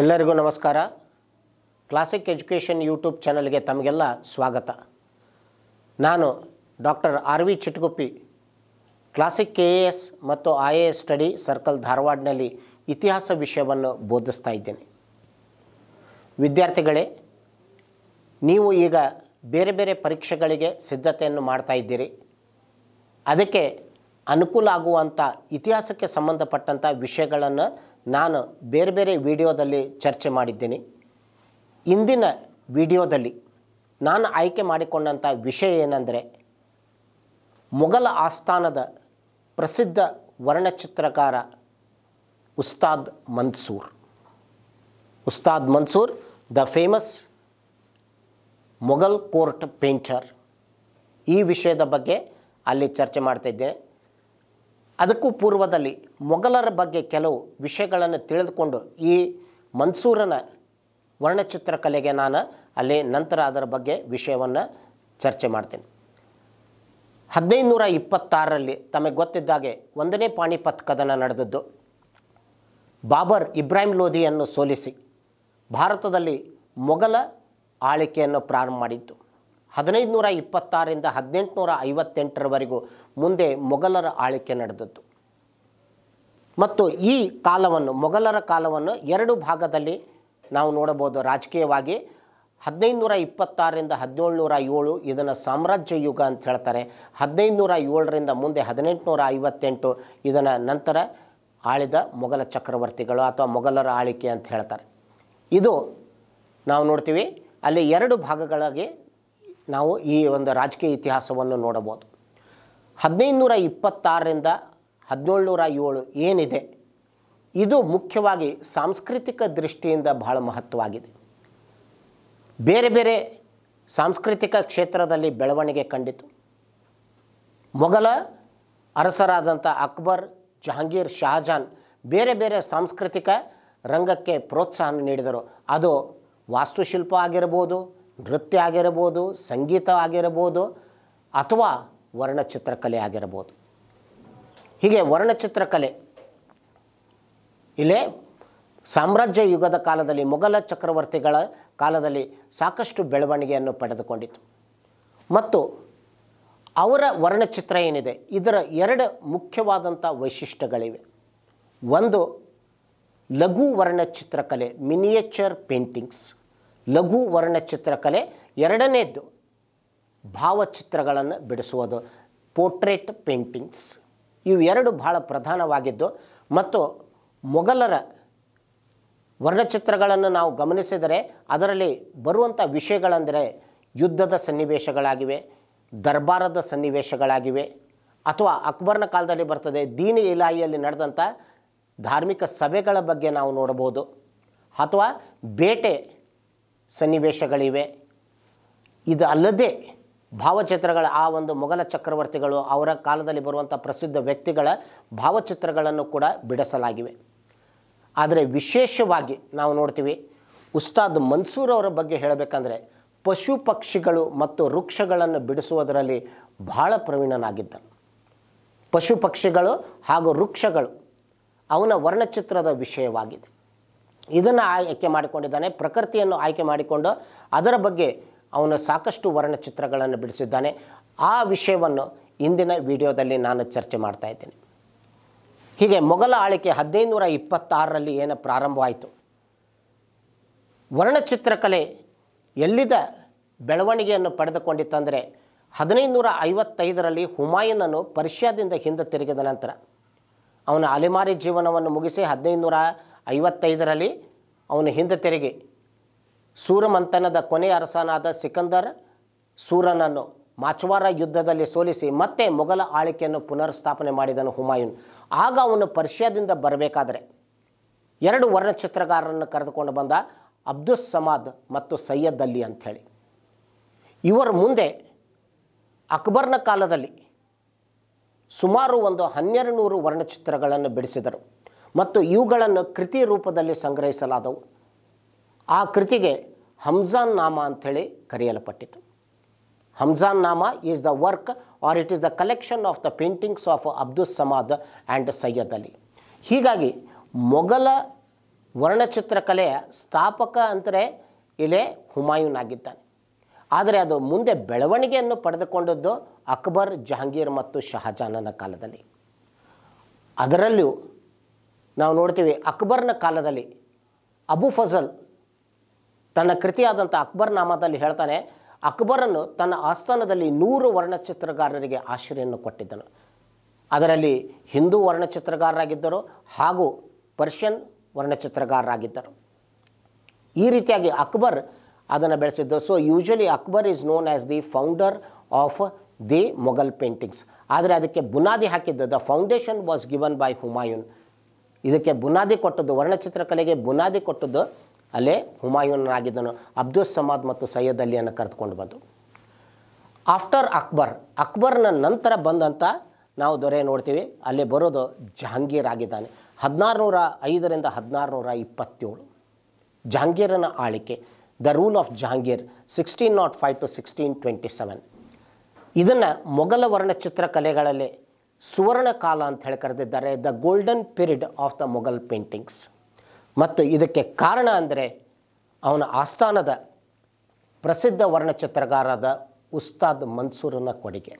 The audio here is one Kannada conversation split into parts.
ಎಲ್ಲರಿಗೂ ನಮಸ್ಕಾರ ಕ್ಲಾಸಿಕ್ ಎಜುಕೇಷನ್ ಯೂಟ್ಯೂಬ್ ಚಾನಲ್ಗೆ ತಮಗೆಲ್ಲ ಸ್ವಾಗತ ನಾನು doctor R V Chitguppi classic K A S ಮತ್ತು I A S study circle ಧಾರವಾಡ್ನಲ್ಲಿ ಇತಿಹಾಸ ವಿಷಯವನ್ನು ಬೋಧಿಸ್ತಾ ಇದ್ದೇನೆ ವಿದ್ಯಾರ್ಥಿಗಳೇ ನೀವು ಈಗ ಬೇರೆ ಬೇರೆ ಪರೀಕ್ಷೆಗಳಿಗೆ ಸಿದ್ಧತೆಯನ್ನು ಮಾಡ್ತಾ ಇದ್ದೀರಿ ಅದಕ್ಕೆ ಅನುಕೂಲ ಆಗುವಂಥ ಇತಿಹಾಸಕ್ಕೆ ಸಂಬಂಧಪಟ್ಟಂಥ ವಿಷಯಗಳನ್ನು ನಾನು ಬೇರೆ ಬೇರೆ ವಿಡಿಯೋದಲ್ಲಿ ಚರ್ಚೆ ಮಾಡಿದ್ದೀನಿ ಇಂದಿನ ವಿಡಿಯೋದಲ್ಲಿ ನಾನು ಆಯ್ಕೆ ಮಾಡಿಕೊಂಡಂಥ ವಿಷಯ ಏನಂದರೆ ಮೊಘಲ ಆಸ್ಥಾನದ ಪ್ರಸಿದ್ಧ ವರ್ಣಚಿತ್ರಕಾರ Ustad Mansur Ustad Mansur the famous Mughal court painter ಈ ವಿಷಯದ ಬಗ್ಗೆ ಅಲ್ಲಿ ಚರ್ಚೆ ಮಾಡ್ತಾ ಅದಕ್ಕೂ ಪೂರ್ವದಲ್ಲಿ ಮೊಘಲರ ಬಗ್ಗೆ ಕೆಲವು ವಿಷಯಗಳನ್ನು ತಿಳಿದುಕೊಂಡು ಈ ಮನ್ಸೂರನ ವರ್ಣಚಿತ್ರಕಲೆಗೆ ನಾನು ಅಲ್ಲಿ ನಂತರ ಅದರ ಬಗ್ಗೆ ವಿಷಯವನ್ನು ಚರ್ಚೆ ಮಾಡ್ತೇನೆ ಹದಿನೈದು ನೂರ ಇಪ್ಪತ್ತಾರರಲ್ಲಿ ತಮಗೆ ಗೊತ್ತಿದ್ದಾಗೆ ಒಂದನೇ ಪಾಣಿಪತ್ ಕದನ ನಡೆದದ್ದು ಬಾಬರ್ ಇಬ್ರಾಹಿಂ ಲೋಧಿಯನ್ನು ಸೋಲಿಸಿ ಭಾರತದಲ್ಲಿ ಮೊಘಲ ಆಳಿಕೆಯನ್ನು ಪ್ರಾರಂಭ ಮಾಡಿತ್ತು ಹದಿನೈದುನೂರ ಇಪ್ಪತ್ತಾರರಿಂದ ಹದಿನೆಂಟುನೂರ ಐವತ್ತೆಂಟರವರೆಗೂ ಮುಂದೆ ಮೊಘಲರ ಆಳಿಕೆ ನಡೆದದ್ದು ಮತ್ತು ಈ ಕಾಲವನ್ನು ಮೊಘಲರ ಕಾಲವನ್ನು ಎರಡು ಭಾಗದಲ್ಲಿ ನಾವು ನೋಡಬಹುದು ರಾಜಕೀಯವಾಗಿ ಹದಿನೈದುನೂರ ಇಪ್ಪತ್ತಾರರಿಂದ ನೂರ ಏಳು ಇದನ್ನು ಸಾಮ್ರಾಜ್ಯ ಯುಗ ಅಂತ ಹೇಳ್ತಾರೆ ನೂರ ಏಳರಿಂದ ಮುಂದೆ ಹದಿನೆಂಟುನೂರ ಐವತ್ತೆಂಟು ಇದನ್ನು ನಂತರ ಆಳಿದ ಮೊಘಲ ಚಕ್ರವರ್ತಿಗಳು ಅಥವಾ ಮೊಘಲರ ಆಳಿಕೆ ಅಂತ ಹೇಳ್ತಾರೆ ಇದು ನಾವು ನೋಡ್ತೀವಿ ಅಲ್ಲಿ ಎರಡು ಭಾಗಗಳಾಗಿ ನಾವು ಈ ಒಂದು ರಾಜಕೀಯ ಇತಿಹಾಸವನ್ನು ನೋಡಬಹುದು ಹದಿನೈದು ನೂರ ಇಪ್ಪತ್ತಾರರಿಂದ ಹದಿನೇಳು ನೂರ ಏಳು ಏನಿದೆ ಇದು ಮುಖ್ಯವಾಗಿ ಸಾಂಸ್ಕೃತಿಕ ದೃಷ್ಟಿಯಿಂದ ಬಹಳ ಮಹತ್ವವಾಗಿದೆ ಬೇರೆ ಬೇರೆ ಸಾಂಸ್ಕೃತಿಕ ಕ್ಷೇತ್ರದಲ್ಲಿ ಬೆಳವಣಿಗೆ ಕಂಡಿತು ಮೊಘಲ ಅರಸರಾದಂಥ ಅಕ್ಬರ್ ಜಹಾಂಗೀರ್ ಶಹಜಾನ್ ಬೇರೆ ಬೇರೆ ಸಾಂಸ್ಕೃತಿಕ ರಂಗಕ್ಕೆ ಪ್ರೋತ್ಸಾಹ ನೀಡಿದರು ಅದು ವಾಸ್ತುಶಿಲ್ಪ ಆಗಿರ್ಬೋದು ನೃತ್ಯ ಆಗಿರಬಹುದು ಸಂಗೀತ ಆಗಿರಬಹುದು ಅಥವಾ ವರ್ಣಚಿತ್ರಕಲೆ ಆಗಿರಬಹುದು ಹೀಗೆ ವರ್ಣಚಿತ್ರಕಲೆ ಇಲ್ಲೇ ಸಾಮ್ರಾಜ್ಯ ಯುಗದ ಕಾಲದಲ್ಲಿ ಮೊಘಲ ಚಕ್ರವರ್ತಿಗಳ ಕಾಲದಲ್ಲಿ ಸಾಕಷ್ಟು ಬೆಳವಣಿಗೆಯನ್ನು ಪಡೆದುಕೊಂಡಿತು ಮತ್ತು ಅವರ ವರ್ಣಚಿತ್ರ ಏನಿದೆ ಇದರ ಎರಡು ಮುಖ್ಯವಾದಂಥ ವೈಶಿಷ್ಟ್ಯಗಳಿವೆ ಒಂದು ಲಘು ವರ್ಣಚಿತ್ರಕಲೆ ಮಿನಿಯೇಚರ್ ಪೇಂಟಿಂಗ್ಸ್ ಲಘು ವರ್ಣಚಿತ್ರಕಲೆ ಎರಡನೇದ್ದು ಭಾವಚಿತ್ರಗಳನ್ನು ಬಿಡಿಸುವುದು ಪೋರ್ಟ್ರೇಟ್ ಪೇಂಟಿಂಗ್ಸ್ ಇವೆರಡು ಭಾಳ ಪ್ರಧಾನವಾಗಿದ್ದು ಮತ್ತು ಮೊಘಲರ ವರ್ಣಚಿತ್ರಗಳನ್ನು ನಾವು ಗಮನಿಸಿದರೆ ಅದರಲ್ಲಿ ಬರುವಂಥ ವಿಷಯಗಳೆಂದರೆ ಯುದ್ಧದ ಸನ್ನಿವೇಶಗಳಾಗಿವೆ ದರ್ಬಾರದ ಸನ್ನಿವೇಶಗಳಾಗಿವೆ ಅಥವಾ ಅಕ್ಬರ್ನ ಕಾಲದಲ್ಲಿ ಬರ್ತದೆ ದೀನಿ ಇಲಾಹಿಯಲ್ಲಿ ನಡೆದಂಥ ಧಾರ್ಮಿಕ ಸಭೆಗಳ ಬಗ್ಗೆ ನಾವು ನೋಡಬಹುದು ಅಥವಾ ಬೇಟೆ ಸನ್ನಿವೇಶಗಳಿವೆ ಇದು ಅಲ್ಲದೆ ಭಾವಚಿತ್ರಗಳ ಆ ಒಂದು ಮೊಘಲ ಚಕ್ರವರ್ತಿಗಳು ಅವರ ಕಾಲದಲ್ಲಿ ಬರುವಂಥ ಪ್ರಸಿದ್ಧ ವ್ಯಕ್ತಿಗಳ ಭಾವಚಿತ್ರಗಳನ್ನು ಕೂಡ ಬಿಡಿಸಲಾಗಿವೆ ಆದರೆ ವಿಶೇಷವಾಗಿ ನಾವು ನೋಡ್ತೀವಿ ಉಸ್ತಾದ್ ಮನ್ಸೂರ್ ಅವರ ಬಗ್ಗೆ ಹೇಳಬೇಕಂದ್ರೆ ಪಶು ಪಕ್ಷಿಗಳು ಮತ್ತು ವೃಕ್ಷಗಳನ್ನು ಬಿಡಿಸುವುದರಲ್ಲಿ ಬಹಳ ಪ್ರವೀಣನಾಗಿದ್ದ ಪಶು ಪಕ್ಷಿಗಳು ಹಾಗೂ ವೃಕ್ಷಗಳು ಅವನ ವರ್ಣಚಿತ್ರದ ವಿಷಯವಾಗಿದೆ ಇದನ್ನು ಆಯ್ಕೆ ಮಾಡಿಕೊಂಡಿದ್ದಾನೆ ಪ್ರಕೃತಿಯನ್ನು ಆಯ್ಕೆ ಮಾಡಿಕೊಂಡು ಅದರ ಬಗ್ಗೆ ಅವನು ಸಾಕಷ್ಟು ವರ್ಣಚಿತ್ರಗಳನ್ನು ಬಿಡಿಸಿದ್ದಾನೆ ಆ ವಿಷಯವನ್ನು ಇಂದಿನ ವಿಡಿಯೋದಲ್ಲಿ ನಾನು ಚರ್ಚೆ ಮಾಡ್ತಾ ಇದ್ದೇನೆ ಹೀಗೆ ಮೊಘಲ ಹದಿನೈದು ನೂರ ಇಪ್ಪತ್ತಾರರಲ್ಲಿ ಏನು ಪ್ರಾರಂಭವಾಯಿತು ವರ್ಣಚಿತ್ರಕಲೆ ಎಲ್ಲಿದ ಬೆಳವಣಿಗೆಯನ್ನು ಪಡೆದುಕೊಂಡಿತ್ತಂದರೆ ನೂರ ಐವತ್ತೈದರಲ್ಲಿ ಹುಮಾಯೂನನ್ನು ಪರ್ಷ್ಯಾದಿಂದ ಹಿಂದೆ ತಿರುಗಿದ ನಂತರ ಅವನ ಅಲೆಮಾರಿ ಜೀವನವನ್ನು ಮುಗಿಸಿ ನೂರ ಐವತ್ತೈದರಲ್ಲಿ ಅವನು ಹಿಂದೆ ತೆರಿಗೆ ಸೂರಮಂಥನದ ಕೊನೆಯ ಅರಸನಾದ ಸಿಕಂದರ್ ಸೂರನನ್ನು ಮಾಚ್ವಾರ ಯುದ್ಧದಲ್ಲಿ ಸೋಲಿಸಿ ಮತ್ತೆ ಮೊಘಲ ಆಳ್ವಿಕೆಯನ್ನು ಪುನರ್ಸ್ಥಾಪನೆ ಮಾಡಿದನು ಹುಮಾಯೂನ್ ಆಗ ಅವನು ಪರ್ಷಿಯಾದಿಂದ ಬರಬೇಕಾದರೆ ಎರಡು ವರ್ಣಚಿತ್ರಗಾರರನ್ನು ಕರೆದುಕೊಂಡು ಬಂದ ಅಬ್ದುಸ್ ಸಮಾದ್ ಮತ್ತು ಸೈಯದ್ ಅಲಿ ಅಂಥೇಳಿ ಇವರ ಮುಂದೆ ಅಕ್ಬರ್ನ ಕಾಲದಲ್ಲಿ ಸುಮಾರು ಒಂದು ಹನ್ನೆರಡು ನೂರು ವರ್ಣಚಿತ್ರಗಳನ್ನು ಬಿಡಿಸಿದರು ಮತ್ತು ಇವುಗಳನ್ನು ಕೃತಿ ರೂಪದಲ್ಲಿ ಸಂಗ್ರಹಿಸಲಾದವು ಆ ಕೃತಿಗೆ ಹಮ್ಜಾನ್ ನಾಮ ಅಂಥೇಳಿ ಕರೆಯಲ್ಪಟ್ಟಿತು Hamzanama is the work or it is the collection of the paintings of Abdul Samad and Syed Ali ಹೀಗಾಗಿ ಮೊಘಲ ವರ್ಣಚಿತ್ರಕಲೆಯ ಸ್ಥಾಪಕ ಅಂದರೆ ಇಲೆ ಹುಮಾಯೂನ್ ಆಗಿದ್ದಾನೆ ಆದರೆ ಅದು ಮುಂದೆ ಬೆಳವಣಿಗೆಯನ್ನು ಪಡೆದುಕೊಂಡದ್ದು ಅಕ್ಬರ್ ಜಹಾಂಗೀರ್ ಮತ್ತು ಶಹಜಾನನ ಕಾಲದಲ್ಲಿ ಅದರಲ್ಲೂ ನಾವು ನೋಡ್ತೀವಿ ಅಕ್ಬರ್ನ ಕಾಲದಲ್ಲಿ ಅಬು ಫಜಲ್ ತನ್ನ ಕೃತಿಯಾದಂಥ ಅಕ್ಬರ್ ನಾಮದಲ್ಲಿ ಹೇಳ್ತಾನೆ ಅಕ್ಬರನ್ನು ತನ್ನ ಆಸ್ಥಾನದಲ್ಲಿ ನೂರು ವರ್ಣಚಿತ್ರಗಾರರಿಗೆ ಆಶ್ರಯವನ್ನು ಕೊಟ್ಟಿದ್ದನು ಅದರಲ್ಲಿ ಹಿಂದೂ ವರ್ಣಚಿತ್ರಗಾರರಾಗಿದ್ದರು ಹಾಗೂ ಪರ್ಷಿಯನ್ ವರ್ಣಚಿತ್ರಗಾರರಾಗಿದ್ದರು ಈ ರೀತಿಯಾಗಿ ಅಕ್ಬರ್ ಅದನ್ನು ಬೆಳೆಸಿದ್ದು so usually Akbar is known as the founder of the Mughal paintings ಆದರೆ ಅದಕ್ಕೆ ಬುನಾದಿ ಹಾಕಿದ್ದ the foundation was given by Humayun ಇದಕ್ಕೆ ಬುನಾದಿ ಕೊಟ್ಟದ್ದು ವರ್ಣಚಿತ್ರಕಲೆಗೆ ಬುನಾದಿ ಕೊಟ್ಟದ್ದು ಅಲ್ಲೇ ಹುಮಾಯೂನಾಗಿದ್ದನು ಅಬ್ದುಲ್ ಸಮಾದ್ ಮತ್ತು ಸೈಯದ್ ಅಲಿಯನ್ನು ಕರೆದುಕೊಂಡು ಬಂದು ಆಫ್ಟರ್ ಅಕ್ಬರ್ ಅಕ್ಬರ್ನ ನಂತರ ಬಂದಂಥ ನಾವು ದೊರೆ ನೋಡ್ತೀವಿ ಅಲ್ಲಿ ಬರೋದು ಜಹಾಂಗೀರ್ ಆಗಿದ್ದಾನೆ ನೂರ ಐದರಿಂದ ನೂರ ಇಪ್ಪತ್ತೇಳು ಜಹಾಂಗೀರನ ಆಳಿಕೆ the rule of Jahangir sixteen naught five to sixteen twenty seven ಇದನ್ನು ಮೊಘಲ ವರ್ಣಚಿತ್ರಕಲೆಗಳಲ್ಲಿ ಸುವರ್ಣ ಕಾಲ ಅಂತ ಹೇಳಿ ಕರೆದಿದ್ದಾರೆ the golden period of the Mughal paintings ಮತ್ತು ಇದಕ್ಕೆ ಕಾರಣ ಅಂದರೆ ಅವನ ಆಸ್ಥಾನದ ಪ್ರಸಿದ್ಧ ವರ್ಣಚಿತ್ರಗಾರಾದ ಉಸ್ತಾದ್ ಮನ್ಸೂರನ ಕೊಡುಗೆ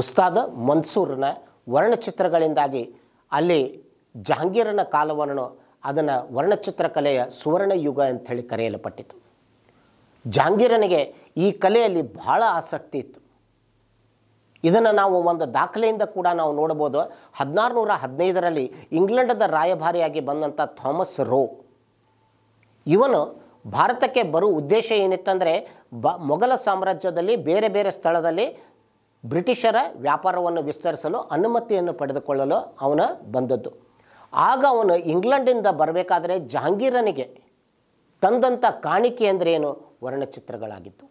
ಉಸ್ತಾದ್ ಮನ್ಸೂರನ ವರ್ಣಚಿತ್ರಗಳಿಂದಾಗಿ ಅಲ್ಲಿ ಜಹಾಂಗೀರನ ಕಾಲವನ್ನು ಅದನ್ನು ವರ್ಣಚಿತ್ರಕಲೆಯ ಸುವರ್ಣ ಯುಗ ಅಂಥೇಳಿ ಕರೆಯಲ್ಪಟ್ಟಿತು ಜಹಾಂಗೀರನಿಗೆ ಈ ಕಲೆಯಲ್ಲಿ ಬಹಳ ಆಸಕ್ತಿ ಇತ್ತು ಇದನ್ನು ನಾವು ಒಂದು ದಾಖಲೆಯಿಂದ ಕೂಡ ನಾವು ನೋಡ್ಬೋದು ಹದಿನಾರು ನೂರ ಹದಿನೈದರಲ್ಲಿ ಇಂಗ್ಲೆಂಡದ ರಾಯಭಾರಿಯಾಗಿ ಬಂದಂಥ ಥಾಮಸ್ ರೋ ಇವನು ಭಾರತಕ್ಕೆ ಬರುವ ಉದ್ದೇಶ ಏನಿತ್ತಂದರೆ ಬ ಮೊಘಲ ಸಾಮ್ರಾಜ್ಯದಲ್ಲಿ ಬೇರೆ ಬೇರೆ ಸ್ಥಳದಲ್ಲಿ ಬ್ರಿಟಿಷರ ವ್ಯಾಪಾರವನ್ನು ವಿಸ್ತರಿಸಲು ಅನುಮತಿಯನ್ನು ಪಡೆದುಕೊಳ್ಳಲು ಅವನು ಬಂದದ್ದು ಆಗ ಅವನು ಇಂಗ್ಲೆಂಡಿಂದ ಬರಬೇಕಾದರೆ ಜಹಾಂಗೀರನಿಗೆ ತಂದಂಥ ಕಾಣಿಕೆ ಏನು ವರ್ಣಚಿತ್ರಗಳಾಗಿತ್ತು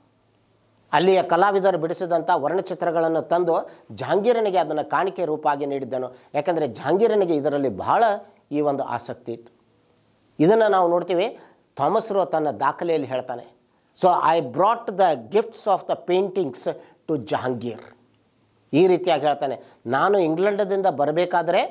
ಅಲ್ಲಿಯ ಕಲಾವಿದರು ಬಿಡಿಸಿದಂಥ ವರ್ಣಚಿತ್ರಗಳನ್ನು ತಂದು ಜಹಾಂಗೀರನಿಗೆ ಅದನ್ನು ಕಾಣಿಕೆ ರೂಪಾಗಿ ನೀಡಿದ್ದನು ಯಾಕಂದರೆ ಜಹಾಂಗೀರನಿಗೆ ಇದರಲ್ಲಿ ಬಹಳ ಈ ಒಂದು ಆಸಕ್ತಿ ಇತ್ತು ಇದನ್ನು ನಾವು ನೋಡ್ತೀವಿ ಥಾಮಸ್ ರೋ ತನ್ನ ದಾಖಲೆಯಲ್ಲಿ ಹೇಳ್ತಾನೆ so I brought the gifts of the paintings to Jahangir ಈ ರೀತಿಯಾಗಿ ಹೇಳ್ತಾನೆ ನಾನು ಇಂಗ್ಲೆಂಡದಿಂದ ಬರಬೇಕಾದರೆ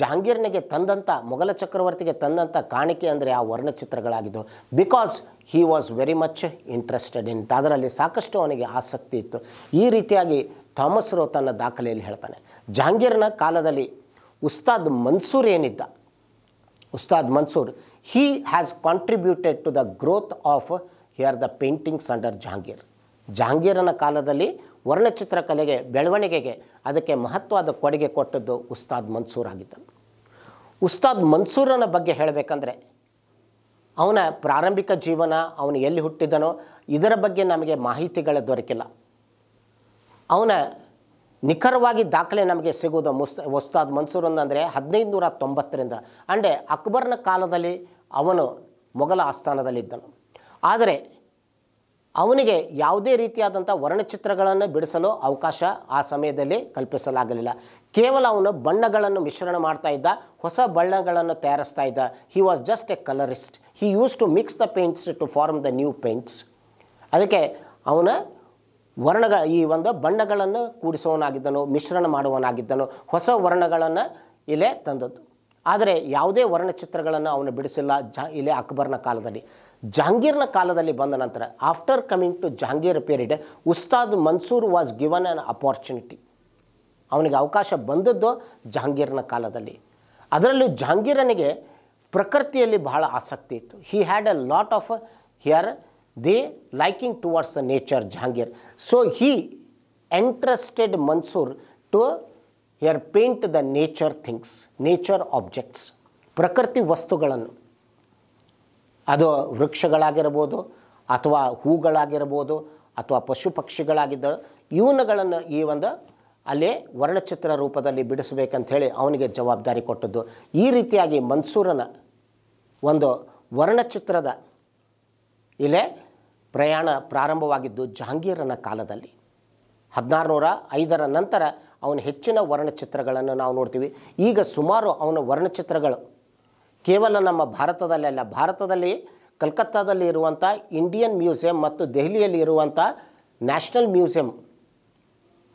ಜಹಾಂಗೀರ್ನಿಗೆ ತಂದಂಥ ಮೊಘಲ ಚಕ್ರವರ್ತಿಗೆ ತಂದಂಥ ಕಾಣಿಕೆ ಅಂದರೆ ಆ ವರ್ಣಚಿತ್ರಗಳಾಗಿದ್ದವು because he was very much interested in ಅದರಲ್ಲಿ ಸಾಕಷ್ಟು ಅವನಿಗೆ ಆಸಕ್ತಿ ಇತ್ತು ಈ ರೀತಿಯಾಗಿ ಥಾಮಸ್ ರೋ ತನ್ನ ದಾಖಲೆಯಲ್ಲಿ ಹೇಳ್ತಾನೆ ಜಹಾಂಗೀರ್ನ ಕಾಲದಲ್ಲಿ ಉಸ್ತಾದ್ ಮನ್ಸೂರ್ ಏನಿದ್ದ Ustad Mansur he has contributed to the growth of here the paintings under Jahangir ಜಹಾಂಗೀರನ ಕಾಲದಲ್ಲಿ ವರ್ಣಚಿತ್ರಕಲೆಗೆ ಬೆಳವಣಿಗೆಗೆ ಅದಕ್ಕೆ ಮಹತ್ವದ ಕೊಡುಗೆ ಕೊಟ್ಟದ್ದು ಉಸ್ತಾದ್ ಮನ್ಸೂರ್ ಆಗಿದ್ದನು ಉಸ್ತಾದ್ ಮನ್ಸೂರನ ಬಗ್ಗೆ ಹೇಳಬೇಕಂದ್ರೆ ಅವನ ಪ್ರಾರಂಭಿಕ ಜೀವನ ಅವನು ಎಲ್ಲಿ ಹುಟ್ಟಿದನೋ ಇದರ ಬಗ್ಗೆ ನಮಗೆ ಮಾಹಿತಿಗಳು ದೊರಕಿಲ್ಲ ಅವನ ನಿಖರವಾಗಿ ದಾಖಲೆ ನಮಗೆ ಸಿಗೋದು ಮುಸ್ ಉಸ್ತಾದ್ ಮನ್ಸೂರನ್ ಅಂದರೆ ಹದಿನೈದು ನೂರ ತೊಂಬತ್ತರಿಂದ ಅಂದರೆ ಅಕ್ಬರ್ನ ಕಾಲದಲ್ಲಿ ಅವನು ಮೊಘಲ ಆಸ್ಥಾನದಲ್ಲಿದ್ದನು ಆದರೆ ಅವನಿಗೆ ಯಾವುದೇ ರೀತಿಯಾದಂಥ ವರ್ಣಚಿತ್ರಗಳನ್ನು ಬಿಡಿಸಲು ಅವಕಾಶ ಆ ಸಮಯದಲ್ಲಿ ಕಲ್ಪಿಸಲಾಗಲಿಲ್ಲ ಕೇವಲ ಅವನು ಬಣ್ಣಗಳನ್ನು ಮಿಶ್ರಣ ಮಾಡ್ತಾ ಇದ್ದ ಹೊಸ ಬಣ್ಣಗಳನ್ನು ತಯಾರಿಸ್ತಾ ಇದ್ದ he was just a colourist he use to mix the paints to form the new paints ಅದಕ್ಕೆ ಅವನ ವರ್ಣಗಳ ಈ ಒಂದು ಬಣ್ಣಗಳನ್ನು ಕೂಡಿಸುವವನಾಗಿದ್ದನು ಮಿಶ್ರಣ ಮಾಡುವವನಾಗಿದ್ದನು ಹೊಸ ವರ್ಣಗಳನ್ನು ಇಲ್ಲೇ ತಂದದ್ದು ಆದರೆ ಯಾವುದೇ ವರ್ಣಚಿತ್ರಗಳನ್ನು ಅವನು ಬಿಡಿಸಿಲ್ಲ ಜಾ ಇಲ್ಲಿ ಅಕ್ಬರ್ನ ಕಾಲದಲ್ಲಿ ಜಹಾಂಗೀರ್ನ ಕಾಲದಲ್ಲಿ ಬಂದ ನಂತರ after coming to Jahangir period Ustad Mansur was given an opportunity ಅವನಿಗೆ ಅವಕಾಶ ಬಂದದ್ದು ಜಹಾಂಗೀರ್ನ ಕಾಲದಲ್ಲಿ ಅದರಲ್ಲೂ ಜಹಾಂಗೀರನಿಗೆ ಪ್ರಕೃತಿಯಲ್ಲಿ ಬಹಳ ಆಸಕ್ತಿ ಇತ್ತು he had a lot of here the liking towards the nature Jahangir so he interested Mansur to here paint the nature things nature objects ಪ್ರಕೃತಿ ವಸ್ತುಗಳನ್ನು ಅದು ವೃಕ್ಷಗಳಾಗಿರ್ಬೋದು ಅಥವಾ ಹೂಗಳಾಗಿರ್ಬೋದು ಅಥವಾ ಪಶು ಪಕ್ಷಿಗಳಾಗಿದ್ದ ಇವನುಗಳನ್ನು ಈ ಒಂದು ಅಲ್ಲಿ ವರ್ಣಚಿತ್ರ ರೂಪದಲ್ಲಿ ಬಿಡಿಸಬೇಕಂಥೇಳಿ ಅವನಿಗೆ ಜವಾಬ್ದಾರಿ ಕೊಟ್ಟದ್ದು ಈ ರೀತಿಯಾಗಿ ಮನ್ಸೂರನ ಒಂದು ವರ್ಣಚಿತ್ರದ ಇಲ್ಲೇ ಪ್ರಯಾಣ ಪ್ರಾರಂಭವಾಗಿದ್ದು ಜಹಾಂಗೀರನ ಕಾಲದಲ್ಲಿ ಹದಿನಾರು ನೂರ ಐದರ ನಂತರ ಅವನ ಹೆಚ್ಚಿನ ವರ್ಣಚಿತ್ರಗಳನ್ನು ನಾವು ನೋಡ್ತೀವಿ ಈಗ ಸುಮಾರು ಅವನ ವರ್ಣಚಿತ್ರಗಳು ಕೇವಲ ನಮ್ಮ ಭಾರತದಲ್ಲೇ ಅಲ್ಲ ಭಾರತದಲ್ಲಿ ಕಲ್ಕತ್ತಾದಲ್ಲಿ ಇರುವಂಥ ಇಂಡಿಯನ್ ಮ್ಯೂಸಿಯಂ ಮತ್ತು ದೆಹಲಿಯಲ್ಲಿ ಇರುವಂಥ ನ್ಯಾಷನಲ್ ಮ್ಯೂಸಿಯಂ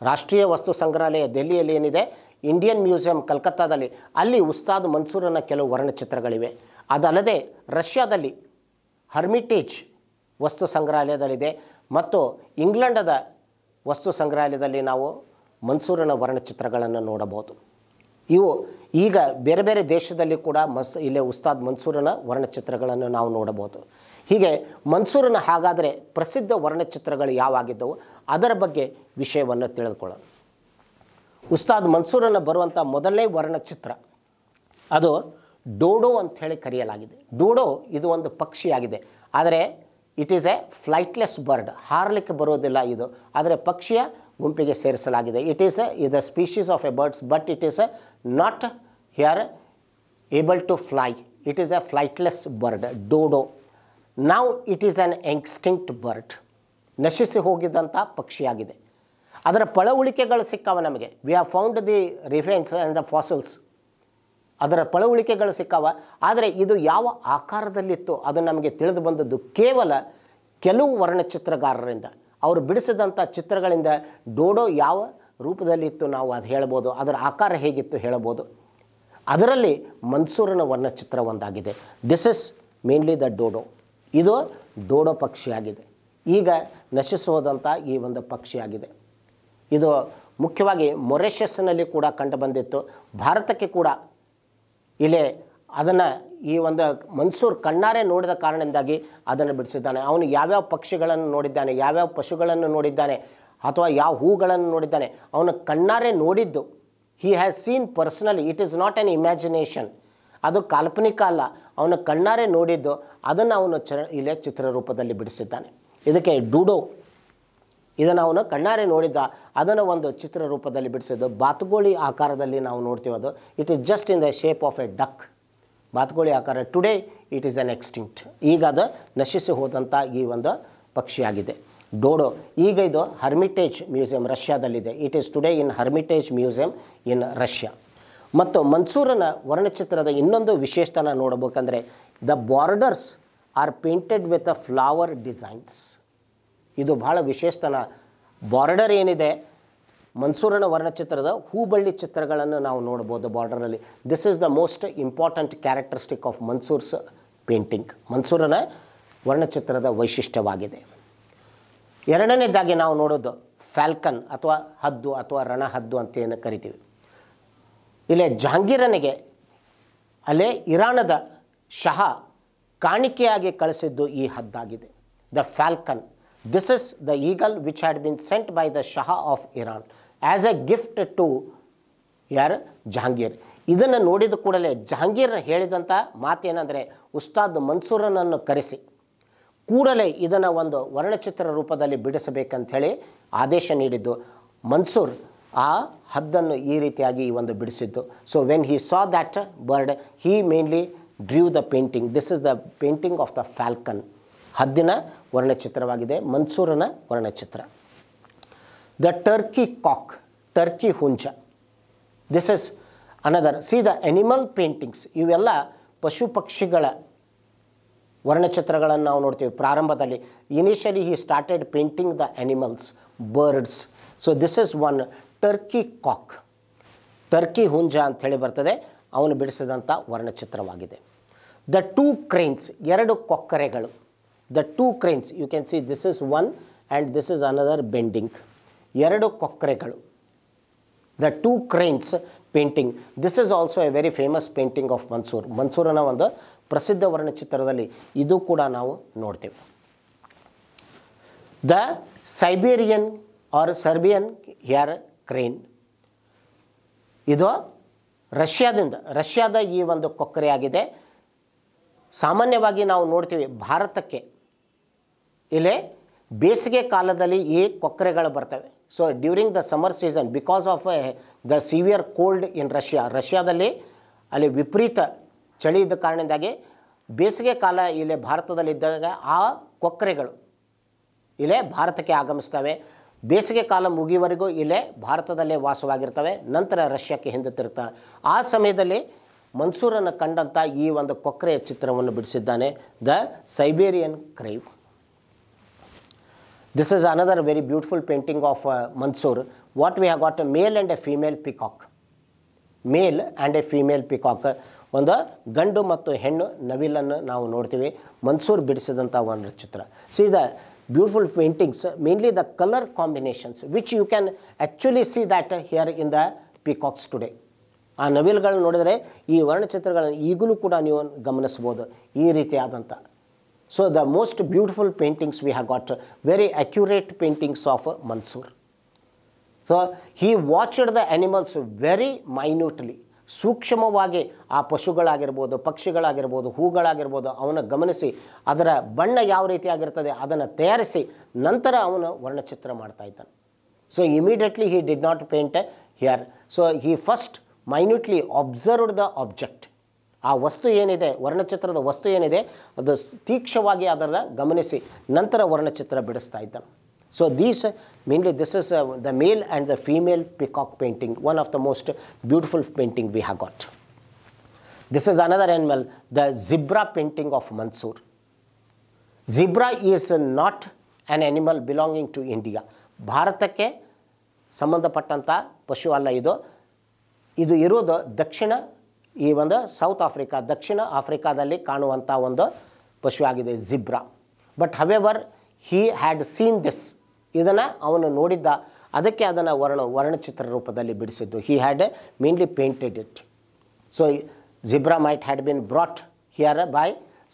ರಾಷ್ಟ್ರೀಯ ವಸ್ತು ಸಂಗ್ರಹಾಲಯ ದೆಹಲಿಯಲ್ಲಿ ಏನಿದೆ ಇಂಡಿಯನ್ ಮ್ಯೂಸಿಯಂ ಕಲ್ಕತ್ತಾದಲ್ಲಿ ಅಲ್ಲಿ ಉಸ್ತಾದ್ ಮನ್ಸೂರನ ಕೆಲವು ವರ್ಣಚಿತ್ರಗಳಿವೆ ಅದಲ್ಲದೆ ರಷ್ಯಾದಲ್ಲಿ ಹರ್ಮಿಟೇಜ್ ವಸ್ತು ಸಂಗ್ರಹಾಲಯದಲ್ಲಿದೆ ಮತ್ತು ಇಂಗ್ಲೆಂಡದ ವಸ್ತು ಸಂಗ್ರಹಾಲಯದಲ್ಲಿ ನಾವು ಮನ್ಸೂರನ ವರ್ಣಚಿತ್ರಗಳನ್ನು ನೋಡಬಹುದು ಇವು ಈಗ ಬೇರೆ ಬೇರೆ ದೇಶದಲ್ಲಿ ಕೂಡ ಮಸ್ ಇಲ್ಲೇ ಉಸ್ತಾದ್ ಮನ್ಸೂರನ ವರ್ಣಚಿತ್ರಗಳನ್ನು ನಾವು ನೋಡಬಹುದು ಹೀಗೆ ಮನ್ಸೂರನ ಹಾಗಾದರೆ ಪ್ರಸಿದ್ಧ ವರ್ಣಚಿತ್ರಗಳು ಯಾವಾಗಿದ್ದವು ಅದರ ಬಗ್ಗೆ ವಿಷಯವನ್ನು ತಿಳಿದುಕೊಳ್ಳೋಣ ಉಸ್ತಾದ್ ಮನ್ಸೂರನ ಬರುವಂಥ ಮೊದಲನೇ ವರ್ಣಚಿತ್ರ ಅದು ಡೋಡೋ ಅಂಥೇಳಿ ಕರೆಯಲಾಗಿದೆ ಡೋಡೋ ಇದು ಒಂದು ಪಕ್ಷಿಯಾಗಿದೆ ಆದರೆ it is a flightless bird ಹಾರಲಿಕ್ಕೆ ಬರೋದಿಲ್ಲ ಇದು ಆದರೆ ಪಕ್ಷಿಯ ಗುಂಪಿಗೆ ಸೇರಿಸಲಾಗಿದೆ ಇಟ್ ಈಸ್ ಇದ the species of a birds but it is not here able to fly it is a flightless bird dodo ನಾವು it is an extinct bird ನಶಿಸಿ ಹೋಗಿದ್ದಂಥ ಪಕ್ಷಿಯಾಗಿದೆ ಅದರ ಪಳವಳಿಕೆಗಳು ಸಿಕ್ಕಾವ ನಮಗೆ we have found the references and the fossils ಅದರ ಪಳವಳಿಕೆಗಳು ಸಿಕ್ಕಾವ ಆದರೆ ಇದು ಯಾವ ಆಕಾರದಲ್ಲಿತ್ತು ಅದು ನಮಗೆ ತಿಳಿದು ಬಂದದ್ದು ಕೇವಲ ಕೆಲವು ವರ್ಣಚಿತ್ರಗಾರರಿಂದ ಅವರು ಬಿಡಿಸಿದಂಥ ಚಿತ್ರಗಳಿಂದ ಡೋಡೋ ಯಾವ ರೂಪದಲ್ಲಿತ್ತು ನಾವು ಅದು ಹೇಳ್ಬೋದು ಅದರ ಆಕಾರ ಹೇಗಿತ್ತು ಹೇಳಬೋದು ಅದರಲ್ಲಿ ಮನ್ಸೂರನ ವರ್ಣಚಿತ್ರ ಒಂದಾಗಿದೆ this is mainly the dodo ಇದು ಡೋಡೋ ಪಕ್ಷಿಯಾಗಿದೆ ಈಗ ನಶಿಸೋದಂಥ ಈ ಒಂದು ಪಕ್ಷಿಯಾಗಿದೆ ಇದು ಮುಖ್ಯವಾಗಿ ಮೊರೇಷಸ್ನಲ್ಲಿ ಕೂಡ ಕಂಡುಬಂದಿತ್ತು ಭಾರತಕ್ಕೆ ಕೂಡ ಇಲ್ಲೇ ಅದನ್ನು ಈ ಒಂದು ಮನ್ಸೂರ್ ಕಣ್ಣಾರೆ ನೋಡಿದ ಕಾರಣದಿಂದಾಗಿ ಅದನ್ನು ಬಿಡಿಸಿದ್ದಾನೆ ಅವನು ಯಾವ್ಯಾವ ಪಕ್ಷಿಗಳನ್ನು ನೋಡಿದ್ದಾನೆ ಯಾವ್ಯಾವ ಪಶುಗಳನ್ನು ನೋಡಿದ್ದಾನೆ ಅಥವಾ ಯಾವ ಹೂಗಳನ್ನು ನೋಡಿದ್ದಾನೆ ಅವನು ಕಣ್ಣಾರೆ ನೋಡಿದ್ದು he has seen personally it is not an imagination ಅದು ಕಾಲ್ಪನಿಕ ಅಲ್ಲ ಅವನು ಕಣ್ಣಾರೆ ನೋಡಿದ್ದು ಅದನ್ನು ಅವನು ಚ ಇಲ್ಲೇ ಚಿತ್ರರೂಪದಲ್ಲಿ ಬಿಡಿಸಿದ್ದಾನೆ ಇದಕ್ಕೆ ಡೂಡೋ ಇದನ್ನು ಅವನು ಕಣ್ಣಾರೆ ನೋಡಿದ್ದ ಅದನ್ನು ಒಂದು ಚಿತ್ರರೂಪದಲ್ಲಿ ಬಿಡಿಸಿದ್ದು ಬಾತುಗೋಳಿ ಆಕಾರದಲ್ಲಿ ನಾವು ನೋಡ್ತೀವಿ it is just in the shape of a duck ಬಾತುಕೋಳಿ ಆಕಾರ today it is an extinct ಈಗ ಅದು ನಶಿಸಿ ಹೋದಂಥ ಈ ಒಂದು ಪಕ್ಷಿಯಾಗಿದೆ ಡೋಡೋ ಈಗ ಇದು ಹರ್ಮಿಟೇಜ್ ಮ್ಯೂಸಿಯಂ ರಷ್ಯಾದಲ್ಲಿದೆ it is today in Hermitage museum in Russia ಮತ್ತು ಮನ್ಸೂರನ ವರ್ಣಚಿತ್ರದ ಇನ್ನೊಂದು ವಿಶೇಷತನ ನೋಡಬೇಕಂದ್ರೆ the borders are painted with a flower designs ಇದು ಬಹಳ ವಿಶೇಷತನ ಬಾರ್ಡರ್ ಏನಿದೆ ಮನ್ಸೂರನ ವರ್ಣಚಿತ್ರದ ಹೂಬಳ್ಳಿ ಚಿತ್ರಗಳನ್ನು ನಾವು ನೋಡ್ಬೋದು ಬಾರ್ಡರಲ್ಲಿ this is the most important characteristic of Mansur's painting ಮನ್ಸೂರನ ವರ್ಣಚಿತ್ರದ ವೈಶಿಷ್ಟ್ಯವಾಗಿದೆ ಎರಡನೇದಾಗಿ ನಾವು ನೋಡೋದು ಫ್ಯಾಲ್ಕನ್ ಅಥವಾ ಹದ್ದು ಅಥವಾ ರಣಹದ್ದು ಅಂತ ಏನು ಕರಿತೀವಿ ಇಲ್ಲಿ ಜಹಾಂಗೀರನಿಗೆ ಅಲ್ಲೇ ಇರಾಣದ ಶಹ ಕಾಣಿಕೆಯಾಗಿ ಕಳಿಸಿದ್ದು ಈ ಹದ್ದಾಗಿದೆ the falcon This is the eagle which had been sent by the Shah of Iran as a gift to ಯಾರು ಜಹಾಂಗೀರ್ ಇದನ್ನು ನೋಡಿದ ಕೂಡಲೇ ಜಹಾಂಗೀರ್ ಹೇಳಿದಂಥ ಮಾತೇನೆಂದರೆ ಉಸ್ತಾದ್ ಮನ್ಸೂರನನ್ನು ಕರೆಸಿ ಕೂಡಲೇ ಇದನ್ನು ಒಂದು ವರ್ಣಚಿತ್ರ ರೂಪದಲ್ಲಿ ಬಿಡಿಸಬೇಕಂಥೇಳಿ ಆದೇಶ ನೀಡಿದ್ದು ಮನ್ಸೂರ್ ಆ ಹದ್ದನ್ನು ಈ ರೀತಿಯಾಗಿ ಈ ಒಂದು ಬಿಡಿಸಿದ್ದು so when he saw that bird he mainly drew the painting this is the painting of the falcon ಹದ್ದಿನ ವರ್ಣಚಿತ್ರವಾಗಿದೆ ಮನ್ಸೂರನ ವರ್ಣಚಿತ್ರ ದ ಟರ್ಕಿ ಕಾಕ್ ಟರ್ಕಿ ಹುಂಜ this is another see the animal paintings ಇವೆಲ್ಲ ಪಶು ಪಕ್ಷಿಗಳ ವರ್ಣಚಿತ್ರಗಳನ್ನು ನಾವು ನೋಡ್ತೀವಿ ಪ್ರಾರಂಭದಲ್ಲಿ initially he started painting the animals birds so this is one turkey cock turkey ಹುಂಜ ಅಂಥೇಳಿ ಬರ್ತದೆ ಅವನು ಬಿಡಿಸಿದಂಥ ವರ್ಣಚಿತ್ರವಾಗಿದೆ ದ ಟೂ ಕ್ರೇನ್ಸ್ ಎರಡು ಕೊಕ್ಕರೆಗಳು the two cranes, you can see this is one and this is another bending ಎರಡು ಕೊಕ್ಕರೆಗಳು the two cranes painting this is also a very famous painting of Mansur ಮನ್ಸೂರನ ಒಂದು ಪ್ರಸಿದ್ಧ ವರ್ಣಚಿತ್ರದಲ್ಲಿ ಇದು ಕೂಡ ನಾವು ನೋಡ್ತೇವೆ the Siberian or Serbian hair crane ಇದು ರಷ್ಯಾದಿಂದ ರಷ್ಯಾದ ಈ ಒಂದು ಕೊಕ್ಕರೆ ಆಗಿದೆ ಸಾಮಾನ್ಯವಾಗಿ ನಾವು ನೋಡ್ತೀವಿ ಭಾರತಕ್ಕೆ ಇಲ್ಲಿ ಬೇಸಿಗೆ ಕಾಲದಲ್ಲಿ ಈ ಕೊಕ್ಕರೆಗಳು ಬರ್ತವೆ so during the summer season because of the severe cold in Russia ರಷ್ಯಾದಲ್ಲಿ ಅಲ್ಲಿ ವಿಪರೀತ ಚಳಿ ಇದ್ದ ಕಾರಣದಿಂದಾಗಿ ಬೇಸಿಗೆ ಕಾಲ ಇಲ್ಲಿ ಭಾರತದಲ್ಲಿದ್ದಾಗ ಆ ಕೊಕ್ಕರೆಗಳು ಇಲ್ಲೇ ಭಾರತಕ್ಕೆ ಆಗಮಿಸ್ತವೆ ಬೇಸಿಗೆ ಕಾಲ ಮುಗಿಯುವವರೆಗೂ ಇಲ್ಲೇ ಭಾರತದಲ್ಲೇ ವಾಸವಾಗಿರ್ತವೆ ನಂತರ ರಷ್ಯಾಕ್ಕೆ ಹಿಂದೆ ಆ ಸಮಯದಲ್ಲಿ ಮನ್ಸೂರನ್ನು ಕಂಡಂಥ ಈ ಒಂದು ಕೊಕ್ಕರೆಯ ಚಿತ್ರವನ್ನು ಬಿಡಿಸಿದ್ದಾನೆ the Siberian crane this is another very beautiful painting of Mansur what What we have got a male and a female male and a female peacock ಒಂದು ಗಂಡು ಮತ್ತು ಹೆಣ್ಣು ನವಿಲನ್ನು ನಾವು ನೋಡ್ತೀವಿ ಮನ್ಸೂರ್ ಬಿಡಿಸಿದಂಥ ಒಂದು ಚಿತ್ರ see the beautiful paintings mainly the colour combinations which you can actually see that here in the peacocks today ಆ ನವಿಲುಗಳನ್ನ ನೋಡಿದರೆ ಈ ವರ್ಣಚಿತ್ರಗಳನ್ನು ಈಗಲೂ ಕೂಡ ನೀವು ಗಮನಿಸ್ಬೋದು ಈ ರೀತಿಯಾದಂಥ So the most beautiful paintings we have got, very accurate paintings of Mansur. So he watched the animals very minutely. ಸೂಕ್ಷ್ಮವಾಗಿ ಆ ಪಶುಗಳಾಗಿರ್ಬೋದು ಪಕ್ಷಿಗಳಾಗಿರ್ಬೋದು ಹೂಗಳಾಗಿರ್ಬೋದು ಅವನ ಗಮನಿಸಿ ಅದರ ಬಣ್ಣ ಯಾವ ರೀತಿಯಾಗಿರ್ತದೆ ಅದನ್ನು ತಯಾರಿಸಿ ನಂತರ ಅವನು ವರ್ಣಚಿತ್ರ ಮಾಡ್ತಾ ಇದ್ದಾನೆ so immediately he did not paint here so he first minutely observed the object ಆ ವಸ್ತು ಏನಿದೆ ವರ್ಣಚಿತ್ರದ ವಸ್ತು ಏನಿದೆ ಅದು ತೀಕ್ಷವಾಗಿ ಅದನ್ನು ಗಮನಿಸಿ ನಂತರ ವರ್ಣಚಿತ್ರ ಬಿಡಿಸ್ತಾ ಇದ್ದ so these mainly this is the male and the female peacock painting one of the most beautiful painting we have got this is another animal the zebra painting of Mansur zebra is not an animal belonging to India ಭಾರತಕ್ಕೆ ಸಂಬಂಧಪಟ್ಟಂಥ ಪಶು ಅಲ್ಲ ಇದು ಇದು ಇರೋದು ದಕ್ಷಿಣ ಈ ಒಂದು ಸೌತ್ ಆಫ್ರಿಕಾ ದಕ್ಷಿಣ ಆಫ್ರಿಕಾದಲ್ಲಿ ಕಾಣುವಂಥ ಒಂದು ಪಶುವಾಗಿದೆ zebra but however he had seen this ಇದನ್ನು ಅವನು ನೋಡಿದ್ದ ಅದಕ್ಕೆ ಅದನ್ನು ವರ್ಣ ವರ್ಣಚಿತ್ರ ರೂಪದಲ್ಲಿ ಬಿಡಿಸಿದ್ದು he had mainly painted it so zebra might had been brought here by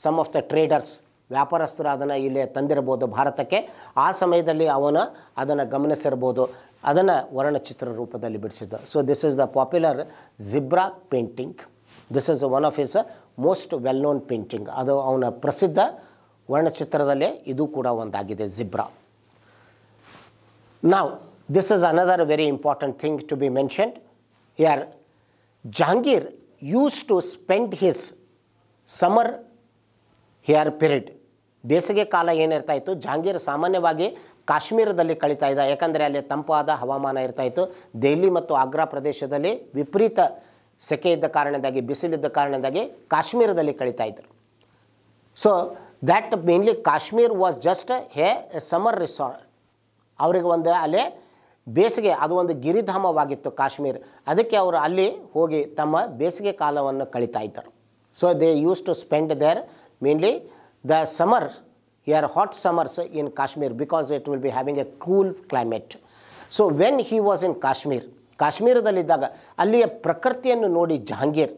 some of the traders ವ್ಯಾಪಾರಸ್ಥರು ಅದನ್ನು ಇಲ್ಲಿ ತಂದಿರಬಹುದು ಭಾರತಕ್ಕೆ ಆ ಸಮಯದಲ್ಲಿ ಅವನು ಅದನ್ನು ಗಮನಿಸಿರ್ಬೋದು ಅದನ್ನು ವರ್ಣಚಿತ್ರ ರೂಪದಲ್ಲಿ ಬಿಡಿಸಿದ್ದು so this is the popular zebra painting this is one of is most well known painting ಅದು ಅವನ ಪ್ರಸಿದ್ಧ ವರ್ಣಚಿತ್ರದಲ್ಲೇ ಇದು ಕೂಡ ಒಂದಾಗಿದೆ ಜಿಬ್ರಾ ನಾವು this is another very important thing to be mention ಯಾರ್ Jahangir use to spend his summer here period ಬೇಸಿಗೆ ಕಾಲ ಏನಿರ್ತಾ ಇತ್ತು ಜಹಾಂಗೀರ್ ಸಾಮಾನ್ಯವಾಗಿ ಕಾಶ್ಮೀರದಲ್ಲಿ ಕಳೀತಾ ಇದ್ದ ಯಾಕಂದರೆ ಅಲ್ಲಿ ತಂಪಾದ ಹವಾಮಾನ ಇರ್ತಾ ಇತ್ತು ದೆಹಲಿ ಮತ್ತು ಆಗ್ರಾ ಪ್ರದೇಶದಲ್ಲಿ ವಿಪರೀತ ಸೆಕೆ ಇದ್ದ ಕಾರಣದಾಗಿ ಬಿಸಿಲಿದ್ದ ಕಾರಣದಾಗಿ ಕಾಶ್ಮೀರದಲ್ಲಿ ಕಳೀತಾ ಇದ್ದರು so that mainly Kashmir was just ಹೇ ಎ ಸಮರ್ ರಿಸಾರ್ಟ್ ಅವರಿಗೆ ಒಂದು ಅಲ್ಲಿ ಬೇಸಿಗೆ ಅದು ಒಂದು ಗಿರಿಧಾಮವಾಗಿತ್ತು ಕಾಶ್ಮೀರ್ ಅದಕ್ಕೆ ಅವರು ಅಲ್ಲಿ ಹೋಗಿ ತಮ್ಮ ಬೇಸಿಗೆ ಕಾಲವನ್ನು ಕಳೀತಾ ಇದ್ದರು so they use to spend there mainly the summer year hot summers in Kashmir because it will be having a cool climate so when he was in Kashmir ಕಾಶ್ಮೀರದಲ್ಲಿದ್ದಾಗ ಅಲ್ಲಿಯ ಪ್ರಕೃತಿಯನ್ನು ನೋಡಿ ಜಹಾಂಗೀರ್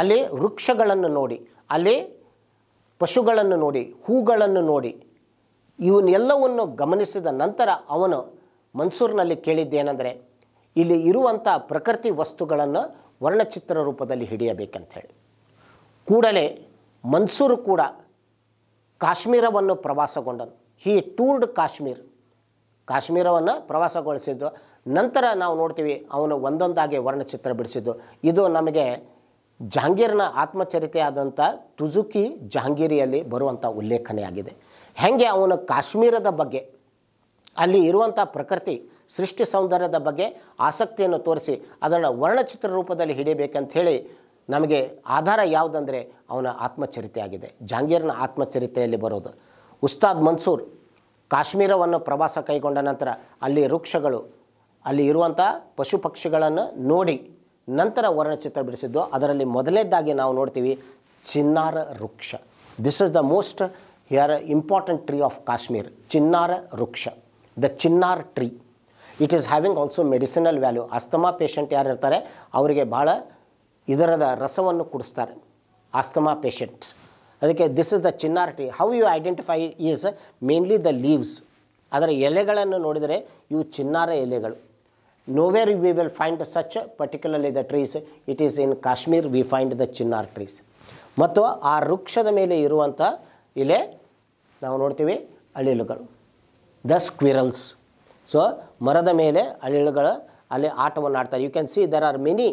ಅಲ್ಲಿ ವೃಕ್ಷಗಳನ್ನು ನೋಡಿ ಅಲ್ಲಿ ಪಶುಗಳನ್ನು ನೋಡಿ ಹೂಗಳನ್ನು ನೋಡಿ ಇವನ್ನೆಲ್ಲವನ್ನು ಗಮನಿಸಿದ ನಂತರ ಅವನು ಮನ್ಸೂರಿನಲ್ಲಿ ಕೇಳಿದ್ದೇನೆಂದರೆ ಇಲ್ಲಿ ಇರುವಂಥ ಪ್ರಕೃತಿ ವಸ್ತುಗಳನ್ನು ವರ್ಣಚಿತ್ರ ರೂಪದಲ್ಲಿ ಹೇಳಿ ಕೂಡಲೇ ಮನ್ಸೂರು ಕೂಡ ಕಾಶ್ಮೀರವನ್ನು ಪ್ರವಾಸಗೊಂಡನು ಹೀ ಟೂರ್ಡ್ ಕಾಶ್ಮೀರ್ ಕಾಶ್ಮೀರವನ್ನು ಪ್ರವಾಸಗೊಳಿಸಿದ್ದು ನಂತರ ನಾವು ನೋಡ್ತೀವಿ ಅವನು ಒಂದೊಂದಾಗಿ ವರ್ಣಚಿತ್ರ ಬಿಡಿಸಿದ್ದು ಇದು ನಮಗೆ ಜಹಾಂಗೀರ್ನ ಆತ್ಮಚರಿತೆಯಾದಂಥ ತುಜುಕಿ ಜಹಾಂಗೀರಿಯಲ್ಲಿ ಬರುವಂಥ ಉಲ್ಲೇಖನೆಯಾಗಿದೆ ಹೇಗೆ ಅವನು ಕಾಶ್ಮೀರದ ಬಗ್ಗೆ ಅಲ್ಲಿ ಇರುವಂಥ ಪ್ರಕೃತಿ ಸೃಷ್ಟಿ ಸೌಂದರ್ಯದ ಬಗ್ಗೆ ಆಸಕ್ತಿಯನ್ನು ತೋರಿಸಿ ಅದನ್ನು ವರ್ಣಚಿತ್ರ ರೂಪದಲ್ಲಿ ಹಿಡಿಯಬೇಕಂತ ಹೇಳಿ ನಮಗೆ ಆಧಾರ ಯಾವುದಂದರೆ ಅವನ ಆತ್ಮಚರಿತೆಯಾಗಿದೆ ಜಹಾಂಗೀರ್ನ ಆತ್ಮಚರಿತೆಯಲ್ಲಿ ಬರೋದು ಉಸ್ತಾದ್ ಮನ್ಸೂರ್ ಕಾಶ್ಮೀರವನ್ನು ಪ್ರವಾಸ ಕೈಗೊಂಡ ನಂತರ ಅಲ್ಲಿ ವೃಕ್ಷಗಳು ಅಲ್ಲಿ ಇರುವಂಥ ಪಶು ಪಕ್ಷಿಗಳನ್ನು ನೋಡಿ ನಂತರ ವರ್ಣಚಿತ್ರ ಬಿಡಿಸಿದ್ದು ಅದರಲ್ಲಿ ಮೊದಲನೇದಾಗಿ ನಾವು ನೋಡ್ತೀವಿ ಚಿನ್ನಾರ ವೃಕ್ಷ this is the most here important tree of Kashmir ಚಿನ್ನಾರ ವೃಕ್ಷ the chinar tree it is having also medicinal value asthma patient ಯಾರು ಇರ್ತಾರೆ ಅವರಿಗೆ ಭಾಳ ಇದರದ ರಸವನ್ನು ಕುಡಿಸ್ತಾರೆ ಆಸ್ತಮಾ ಪೇಷಂಟ್ಸ್ ಅದಕ್ಕೆ this is the chinar tree how you identify is mainly the leaves ಅದರ ಎಲೆಗಳನ್ನು ನೋಡಿದರೆ ಇವು ಚಿನ್ನಾರ ಎಲೆಗಳು nowhere we will find such particularly the trees it is in Kashmir we find the ಚಿನ್ನಾರ್ trees ಮತ್ತು ಆ ವೃಕ್ಷದ ಮೇಲೆ ಇರುವಂಥ ಇಲೆ ನಾವು ನೋಡ್ತೀವಿ ಅಳಿಲುಗಳು ದ ಸ್ಕ್ವಿರಲ್ಸ್ ಸೊ ಮರದ ಮೇಲೆ ಅಳಿಲುಗಳು ಅಲ್ಲಿ ಆಟವನ್ನು ಆಡ್ತಾರೆ you can see there are many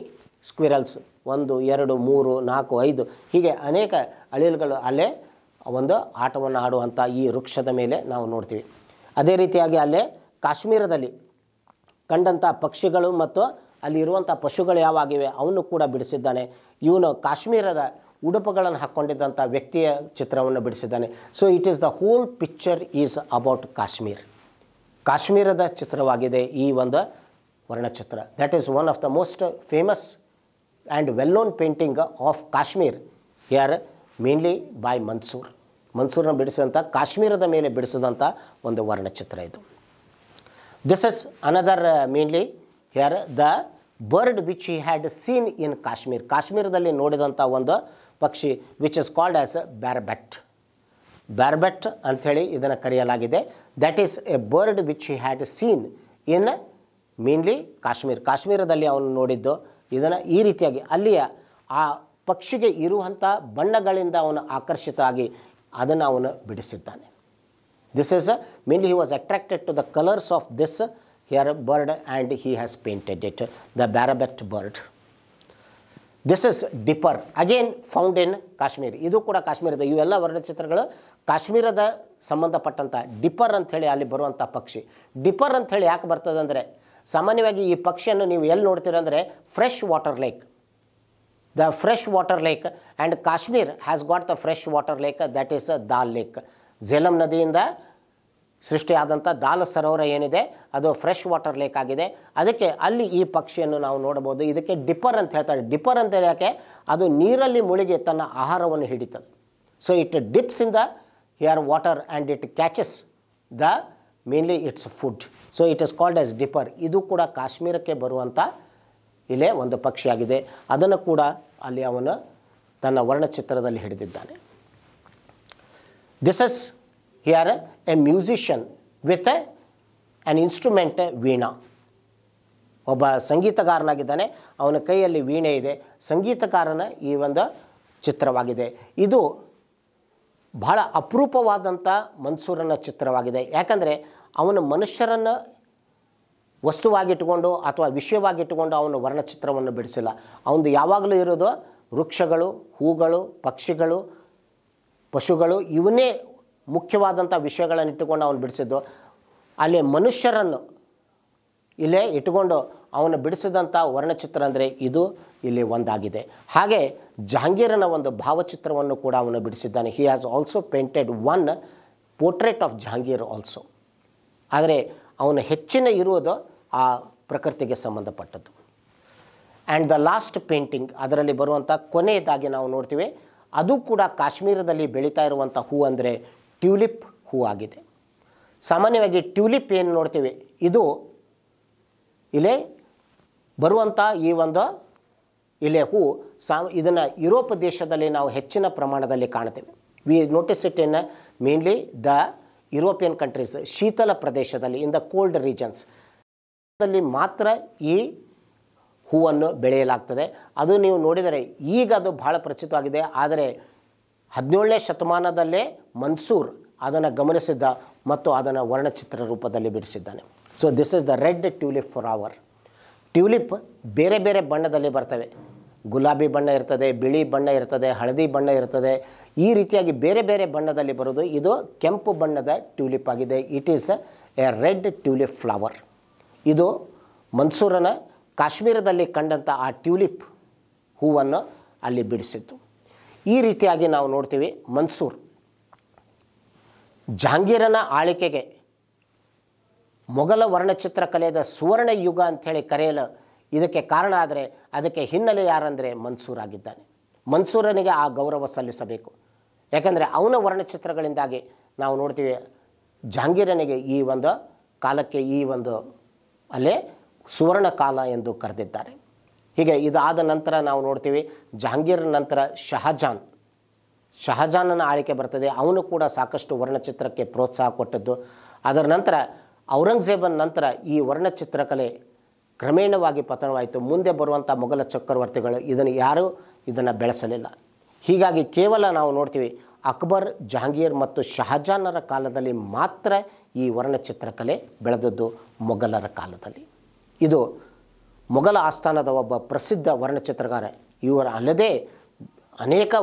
squirrels ಒಂದು ಎರಡು ಮೂರು ನಾಲ್ಕು ಐದು ಹೀಗೆ ಅನೇಕ ಅಳಿಲುಗಳು ಅಲ್ಲೇ ಒಂದು ಆಟವನ್ನು ಆಡುವಂಥ ಈ ವೃಕ್ಷದ ಮೇಲೆ ನಾವು ನೋಡ್ತೀವಿ ಅದೇ ರೀತಿಯಾಗಿ ಅಲ್ಲೇ ಕಾಶ್ಮೀರದಲ್ಲಿ ಕಂಡಂಥ ಪಕ್ಷಿಗಳು ಮತ್ತು ಅಲ್ಲಿರುವಂಥ ಪಶುಗಳು ಯಾವಾಗಿವೆ ಅವನು ಕೂಡ ಬಿಡಿಸಿದ್ದಾನೆ ಇವನು ಕಾಶ್ಮೀರದ ಉಡುಪುಗಳನ್ನು ಹಾಕ್ಕೊಂಡಿದ್ದಂಥ ವ್ಯಕ್ತಿಯ ಚಿತ್ರವನ್ನು ಬಿಡಿಸಿದ್ದಾನೆ so it is the whole picture is about Kashmir ಕಾಶ್ಮೀರದ ಚಿತ್ರವಾಗಿದೆ ಈ ಒಂದು ವರ್ಣಚಿತ್ರ that is one of the most famous and well known painting of Kashmir ಯಾರ್ ಮೇನ್ಲಿ ಬಾಯ್ ಮನ್ಸೂರ್ ಮನ್ಸೂರನ್ನು ಬಿಡಿಸಿದಂಥ ಕಾಶ್ಮೀರದ ಮೇಲೆ ಬಿಡಿಸಿದಂಥ ಒಂದು ವರ್ಣಚಿತ್ರ ಇದು this is another mainly uh, here the bird which he had seen in Kashmir ಕಾಶ್ಮೀರದಲ್ಲಿ ನೋಡಿದಂಥ ಒಂದು ಪಕ್ಷಿ which is called as a barbet barbet ಅಂಥೇಳಿ ಇದನ್ನು ಕರೆಯಲಾಗಿದೆ that is a bird which he had seen in mainly Kashmir ಕಾಶ್ಮೀರದಲ್ಲಿ ಅವನು ನೋಡಿದ್ದು ಇದನ್ನು ಈ ರೀತಿಯಾಗಿ ಅಲ್ಲಿಯ ಆ ಪಕ್ಷಿಗೆ ಇರುವಂಥ ಬಣ್ಣಗಳಿಂದ ಅವನು ಆಕರ್ಷಿತ ಆಗಿ ಅದನ್ನು ಅವನು ಬಿಡಿಸಿದ್ದಾನೆ this is uh, mainly he was attracted to the colors of this uh, here bird and he has painted it, the barabat this is dipper again found in Kashmir ಇದು ಕೂಡ ಕಾಶ್ಮೀರದ ಇವೆಲ್ಲ ವರ್ಣಚಿತ್ರಗಳು ಕಾಶ್ಮೀರದ ಸಂಬಂಧಪಟ್ಟಂಥ ಡಿಪರ್ ಅಂಥೇಳಿ ಅಲ್ಲಿ ಬರುವಂಥ ಪಕ್ಷಿ ಡಿಪರ್ ಅಂಥೇಳಿ ಯಾಕೆ ಬರ್ತದೆ ಅಂದರೆ ಸಾಮಾನ್ಯವಾಗಿ ಈ ಪಕ್ಷಿಯನ್ನು ನೀವು ಎಲ್ಲಿ ನೋಡ್ತೀರ fresh water lake the fresh water lake and Kashmir has got the fresh water lake that is Dal lake Jhelum ನದಿಯಿಂದ ಸೃಷ್ಟಿಯಾದಂಥ ದಾಲ ಸರೋವರ ಏನಿದೆ ಅದು ಫ್ರೆಶ್ ವಾಟರ್ ಲೇಕ್ ಆಗಿದೆ ಅದಕ್ಕೆ ಅಲ್ಲಿ ಈ ಪಕ್ಷಿಯನ್ನು ನಾವು ನೋಡಬಹುದು ಇದಕ್ಕೆ ಡಿಪ್ಪರ್ ಅಂತ ಹೇಳ್ತಾರೆ ಡಿಪ್ಪರ್ ಅಂತ ಯಾಕೆ ಅದು ನೀರಲ್ಲಿ ಮುಳುಗಿ ತನ್ನ ಆಹಾರವನ್ನು ಹಿಡಿತದೆ so it dips in the here water and it catches the mainly its food so it is called as dipper ಇದು ಕೂಡ ಕಾಶ್ಮೀರಕ್ಕೆ ಬರುವಂಥ ಇಲ್ಲೇ ಒಂದು ಪಕ್ಷಿಯಾಗಿದೆ ಅದನ್ನು ಕೂಡ ಅಲ್ಲಿ ಅವನು ತನ್ನ ವರ್ಣಚಿತ್ರದಲ್ಲಿ ಹಿಡಿದಿದ್ದಾನೆ This is here a musician with a, an instrument Veena ಒಬ್ಬ ಸಂಗೀತಗಾರನಾಗಿದ್ದಾನೆ ಅವನ ಕೈಯಲ್ಲಿ ವೀಣೆ ಇದೆ ಸಂಗೀತಕಾರನ ಈ ಒಂದು ಚಿತ್ರವಾಗಿದೆ ಇದು ಬಹಳ ಅಪರೂಪವಾದಂಥ ಮನ್ಸೂರನ ಚಿತ್ರವಾಗಿದೆ ಯಾಕಂದರೆ ಅವನ ಮನುಷ್ಯರನ್ನು ವಸ್ತುವಾಗಿಟ್ಟುಕೊಂಡು ಅಥವಾ ವಿಷಯವಾಗಿಟ್ಟುಕೊಂಡು ಅವನ ವರ್ಣಚಿತ್ರವನ್ನು ಬಿಡಿಸಿಲ್ಲ ಅವನು ಯಾವಾಗಲೂ ಇರೋದು ವೃಕ್ಷಗಳು ಹೂಗಳು ಪಕ್ಷಿಗಳು ಪಶುಗಳು ಇವನ್ನೇ ಮುಖ್ಯವಾದಂಥ ವಿಷಯಗಳನ್ನು ಇಟ್ಟುಕೊಂಡು ಅವನು ಬಿಡಿಸಿದ್ದು ಅಲ್ಲಿ ಮನುಷ್ಯರನ್ನು ಇಲ್ಲೇ ಇಟ್ಟುಕೊಂಡು ಅವನು ಬಿಡಿಸಿದಂಥ ವರ್ಣಚಿತ್ರ ಅಂದರೆ ಇದು ಇಲ್ಲಿ ಒಂದಾಗಿದೆ ಹಾಗೆ ಜಹಾಂಗೀರನ ಒಂದು ಭಾವಚಿತ್ರವನ್ನು ಕೂಡ ಅವನು ಬಿಡಿಸಿದ್ದಾನೆ he has also painted one portrait of Jahangir also ಆದರೆ ಅವನು ಹೆಚ್ಚಿನ ಇರುವುದು ಆ ಪ್ರಕೃತಿಗೆ ಸಂಬಂಧಪಟ್ಟದ್ದು ಆ್ಯಂಡ್ ದ ಲಾಸ್ಟ್ ಪೇಂಟಿಂಗ್ ಅದರಲ್ಲಿ ಬರುವಂಥ ಕೊನೆಯದಾಗಿ ನಾವು ನೋಡ್ತೀವಿ ಅದು ಕೂಡ ಕಾಶ್ಮೀರದಲ್ಲಿ ಬೆಳೀತಾ ಇರುವಂಥ ಹೂ ಅಂದರೆ ಟ್ಯೂಲಿಪ್ ಹೂ ಆಗಿದೆ ಸಾಮಾನ್ಯವಾಗಿ ಟ್ಯೂಲಿಪ್ ಏನು ನೋಡ್ತೀವಿ ಇದು ಇಲೆ ಬರುವಂಥ ಈ ಒಂದು ಇಲೆ ಹೂ ಸಾ ಇದನ್ನು ಯುರೋಪ್ ದೇಶದಲ್ಲಿ ನಾವು ಹೆಚ್ಚಿನ ಪ್ರಮಾಣದಲ್ಲಿ ಕಾಣ್ತೇವೆ we notice it in mainly the European countries ಶೀತಲ ಪ್ರದೇಶದಲ್ಲಿ ಇನ್ ದ ಕೋಲ್ಡ್ ರೀಜನ್ಸ್ ಮಾತ್ರ ಈ ಹೂವನ್ನು ಬೆಳೆಯಲಾಗ್ತದೆ ಅದು ನೀವು ನೋಡಿದರೆ ಈಗ ಅದು ಬಹಳ ಪ್ರಚಿತವಾಗಿದೆ ಆದರೆ ಹದಿನೇಳನೇ ಶತಮಾನದಲ್ಲೇ ಮನ್ಸೂರ್ ಅದನ್ನು ಗಮನಿಸಿದ್ದ ಮತ್ತು ಅದನ್ನು ವರ್ಣಚಿತ್ರ ರೂಪದಲ್ಲಿ ಬಿಡಿಸಿದ್ದಾನೆ so this is the red tulip for our tulip ಬೇರೆ ಬೇರೆ ಬಣ್ಣದಲ್ಲಿ ಬರ್ತವೆ ಗುಲಾಬಿ ಬಣ್ಣ ಇರ್ತದೆ ಬಿಳಿ ಬಣ್ಣ ಇರ್ತದೆ ಹಳದಿ ಬಣ್ಣ ಇರ್ತದೆ ಈ ರೀತಿಯಾಗಿ ಬೇರೆ ಬೇರೆ ಬಣ್ಣದಲ್ಲಿ ಬರೋದು ಇದು ಕೆಂಪು ಬಣ್ಣದ ಟ್ಯೂಲಿಪ್ ಆಗಿದೆ it is a red tulip flower ಇದು ಮನ್ಸೂರನ ಕಾಶ್ಮೀರದಲ್ಲಿ ಕಂಡಂಥ ಆ ಟ್ಯೂಲಿಪ್ ಹೂವನ್ನು ಅಲ್ಲಿ ಬಿಡಿಸಿತ್ತು ಈ ರೀತಿಯಾಗಿ ನಾವು ನೋಡ್ತೀವಿ ಮನ್ಸೂರ್ ಜಹಾಂಗೀರನ ಆಳಿಕೆಗೆ ಮೊಘಲ ವರ್ಣಚಿತ್ರ ಕಲೆಯದ ಸುವರ್ಣ ಯುಗ ಅಂಥೇಳಿ ಕರೆಯಲು ಇದಕ್ಕೆ ಕಾರಣ ಆದರೆ ಅದಕ್ಕೆ ಹಿನ್ನೆಲೆ ಯಾರಂದರೆ ಮನ್ಸೂರ್ ಆಗಿದ್ದಾನೆ ಮನ್ಸೂರನಿಗೆ ಆ ಗೌರವ ಸಲ್ಲಿಸಬೇಕು ಯಾಕಂದರೆ ಅವನ ವರ್ಣಚಿತ್ರಗಳಿಂದಾಗಿ ನಾವು ನೋಡ್ತೀವಿ ಜಹಾಂಗೀರನಿಗೆ ಈ ಒಂದು ಕಾಲಕ್ಕೆ ಈ ಒಂದು ಅಲ್ಲೇ ಸುವರ್ಣ ಕಾಲ ಎಂದು ಕರೆದಿದ್ದಾರೆ ಹೀಗೆ ಇದಾದ ನಂತರ ನಾವು ನೋಡ್ತೀವಿ ಜಹಾಂಗೀರ್ ನಂತರ ಶಹಜಾನ್ ಶಹಜಾನನ ಆಳಿಕೆ ಬರ್ತದೆ ಅವನು ಕೂಡ ಸಾಕಷ್ಟು ವರ್ಣಚಿತ್ರಕ್ಕೆ ಪ್ರೋತ್ಸಾಹ ಕೊಟ್ಟದ್ದು ಅದರ ನಂತರ ಔರಂಗಜೇಬನ ನಂತರ ಈ ವರ್ಣಚಿತ್ರಕಲೆ ಕ್ರಮೇಣವಾಗಿ ಪತನವಾಯಿತು ಮುಂದೆ ಬರುವಂಥ ಮೊಘಲ ಚಕ್ರವರ್ತಿಗಳು ಇದನ್ನು ಯಾರೂ ಇದನ್ನು ಬೆಳೆಸಲಿಲ್ಲ ಹೀಗಾಗಿ ಕೇವಲ ನಾವು ನೋಡ್ತೀವಿ ಅಕ್ಬರ್ ಜಹಾಂಗೀರ್ ಮತ್ತು ಶಹಜಾನರ ಕಾಲದಲ್ಲಿ ಮಾತ್ರ ಈ ವರ್ಣಚಿತ್ರಕಲೆ ಬೆಳೆದದ್ದು ಮೊಘಲರ ಕಾಲದಲ್ಲಿ ಇದು ಮೊಘಲ ಆಸ್ಥಾನದ ಒಬ್ಬ ಪ್ರಸಿದ್ಧ ವರ್ಣಚಿತ್ರಗಾರ ಇವರ ಅಲ್ಲದೆ ಅನೇಕ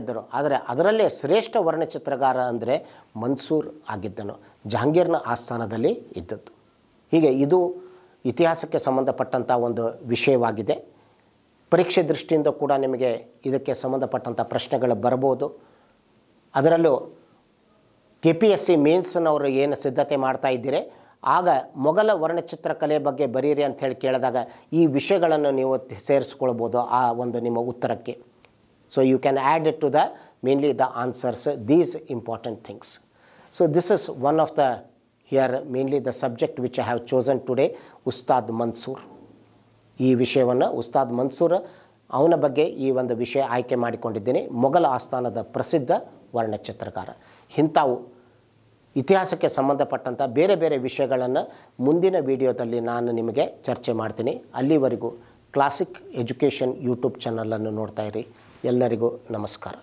ಇದ್ದರು ಆದರೆ ಅದರಲ್ಲೇ ಶ್ರೇಷ್ಠ ವರ್ಣಚಿತ್ರಗಾರ ಅಂದರೆ ಮನ್ಸೂರ್ ಆಗಿದ್ದನು ಜಹಾಂಗೀರ್ನ ಆಸ್ಥಾನದಲ್ಲಿ ಇದ್ದದ್ದು ಹೀಗೆ ಇದು ಇತಿಹಾಸಕ್ಕೆ ಸಂಬಂಧಪಟ್ಟಂಥ ಒಂದು ವಿಷಯವಾಗಿದೆ ಪರೀಕ್ಷೆ ದೃಷ್ಟಿಯಿಂದ ಕೂಡ ನಿಮಗೆ ಇದಕ್ಕೆ ಸಂಬಂಧಪಟ್ಟಂಥ ಪ್ರಶ್ನೆಗಳು ಬರಬಹುದು ಅದರಲ್ಲೂ ಕೆ ಪಿ ಎಸ್ ಸಿ ಮೇನ್ಸನ್ನು ಅವರು ಏನು ಸಿದ್ಧತೆ ಮಾಡ್ತಾ ಇದ್ದೀರಿ ಆಗ ಮೊಘಲ ವರ್ಣಚಿತ್ರಕಲೆ ಬಗ್ಗೆ ಬರೀರಿ ಅಂತ ಹೇಳಿ ಕೇಳಿದಾಗ ಈ ವಿಷಯಗಳನ್ನು ನೀವು ಸೇರಿಸ್ಕೊಳ್ಬೋದು ಆ ಒಂದು ನಿಮ್ಮ ಉತ್ತರಕ್ಕೆ so you can add it to the mainly the answers these important things so this is one of the here mainly the subject which I have chosen today Ustad Mansur ಈ ವಿಷಯವನ್ನು ಉಸ್ತಾದ್ ಮನ್ಸೂರ್ ಅವನ ಬಗ್ಗೆ ಈ ಒಂದು ವಿಷಯ ಆಯ್ಕೆ ಮಾಡಿಕೊಂಡಿದ್ದೇನೆ ಮೊಘಲ ಆಸ್ಥಾನದ ಪ್ರಸಿದ್ಧ ವರ್ಣಚಿತ್ರಕಾರ ಇಂಥವು ಇತಿಹಾಸಕ್ಕೆ ಸಂಬಂಧಪಟ್ಟಂಥ ಬೇರೆ ಬೇರೆ ವಿಷಯಗಳನ್ನು ಮುಂದಿನ ವಿಡಿಯೋದಲ್ಲಿ ನಾನು ನಿಮಗೆ ಚರ್ಚೆ ಮಾಡ್ತೀನಿ ಅಲ್ಲಿವರೆಗೂ ಕ್ಲಾಸಿಕ್ ಎಜುಕೇಷನ್ ಯೂಟ್ಯೂಬ್ ಚಾನಲನ್ನು ನೋಡ್ತಾ ಇರಿ ಎಲ್ಲರಿಗೂ ನಮಸ್ಕಾರ